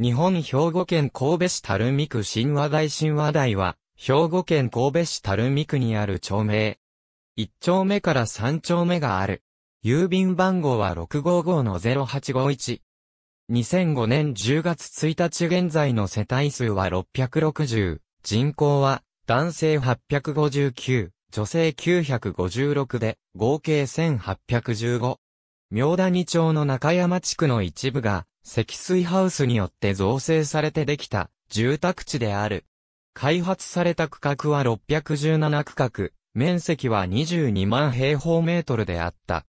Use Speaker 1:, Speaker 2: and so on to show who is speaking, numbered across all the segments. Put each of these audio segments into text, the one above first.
Speaker 1: 日本兵庫県神戸市垂水区新和台新和台は、兵庫県神戸市垂水区にある町名。1丁目から3丁目がある。郵便番号は655-0851。2005年10月1日現在の世帯数は660。人口は男性859、女性956で合計1815。明谷町の中山地区の一部が積水ハウスによって造成されてできた住宅地である。開発された区画は617区画、面積は22万平方メートルであった。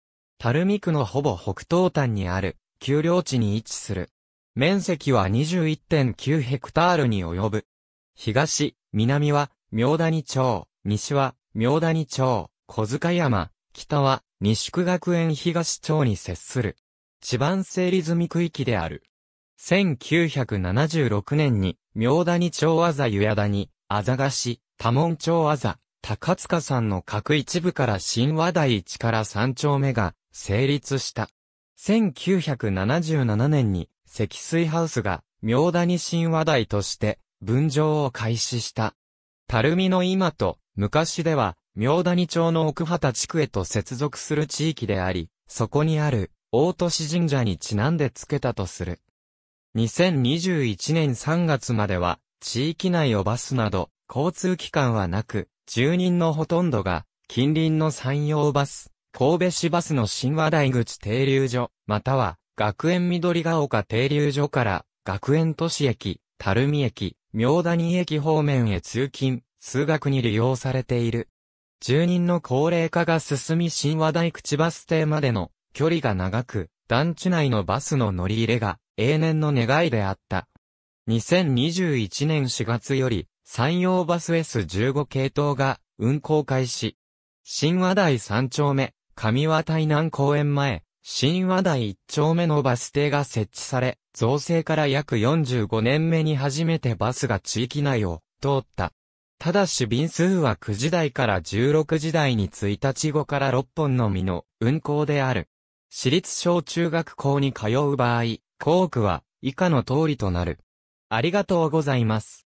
Speaker 1: 垂水区のほぼ北東端にある、丘陵地に位置する。面積は21.9ヘクタールに及ぶ。東、南は、明谷町、西は、明谷町、小塚山、北は、西区学園東町に接する。地盤整理済み区域である。1976年に、明谷町あざゆやだに、あざがし、多門町あざ、高塚さんの各一部から新和台一から三丁目が成立した。1977年に積水ハウスが明谷新和台として分譲を開始した。たるみの今と昔では明谷町の奥畑地区へと接続する地域であり、そこにある大都市神社にちなんでつけたとする。2021年3月までは、地域内をバスなど、交通機関はなく、住人のほとんどが、近隣の山陽バス、神戸市バスの新和大口停留所、または、学園緑が丘停留所から、学園都市駅、垂水駅、明谷駅方面へ通勤、通学に利用されている。住人の高齢化が進み新和大口バス停までの距離が長く、団地内のバスの乗り入れが、永年の願いであった。2021年4月より、山陽バス S15 系統が運行開始。新和台3丁目、上和台南公園前、新和台1丁目のバス停が設置され、造成から約45年目に初めてバスが地域内を通った。ただし便数は9時台から16時台に1日後から6本のみの運行である。私立小中学校に通う場合、校区は以下の通りとなる。ありがとうございます。